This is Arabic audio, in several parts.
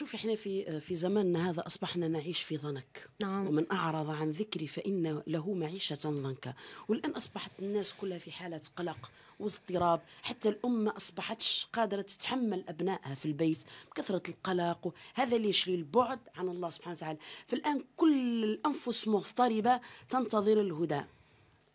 شوفي احنا في في زماننا هذا اصبحنا نعيش في ضنك نعم. ومن اعرض عن ذكري فان له معيشه ضنكا والان اصبحت الناس كلها في حاله قلق واضطراب حتى الام ما اصبحتش قادره تتحمل ابنائها في البيت بكثره القلق هذا يشري البعد عن الله سبحانه وتعالى فالان كل الانفس مضطربه تنتظر الهدى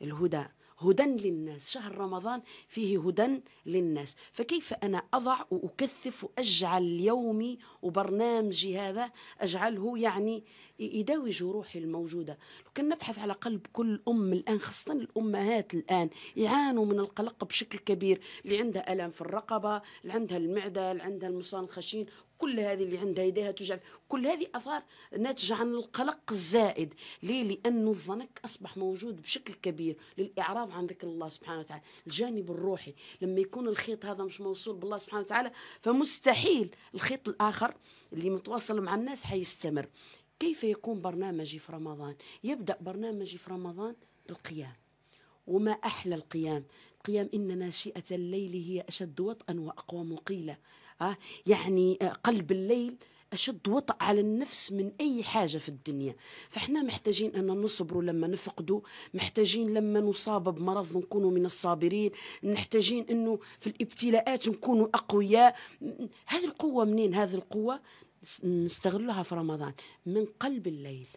الهدى هدى للناس شهر رمضان فيه هدى للناس فكيف أنا أضع وأكثف وأجعل يومي وبرنامجي هذا أجعله يعني يداوي جروحي الموجودة كنا نبحث على قلب كل أم الآن خاصة الأمهات الآن يعانوا من القلق بشكل كبير اللي عندها ألم في الرقبة اللي عندها المعدة اللي عندها المصان الخشين كل هذه اللي عندها يديها توجع كل هذه اثار ناتجه عن القلق الزائد ليه لان الظنك اصبح موجود بشكل كبير للاعراض عن ذكر الله سبحانه وتعالى الجانب الروحي لما يكون الخيط هذا مش موصول بالله سبحانه وتعالى فمستحيل الخيط الاخر اللي متواصل مع الناس حيستمر كيف يكون برنامجي في رمضان يبدا برنامجي في رمضان بالقيام وما أحلى القيام القيام إن ناشئة الليل هي أشد وطئا وأقوم قيلة آه يعني آه، قلب الليل أشد وطأ على النفس من أي حاجة في الدنيا فإحنا محتاجين أن نصبروا لما نفقدوا محتاجين لما نصاب بمرض نكونوا من الصابرين محتاجين أنه في الابتلاءات نكونوا أقوياء هذه القوة منين هذه القوة نستغلها في رمضان من قلب الليل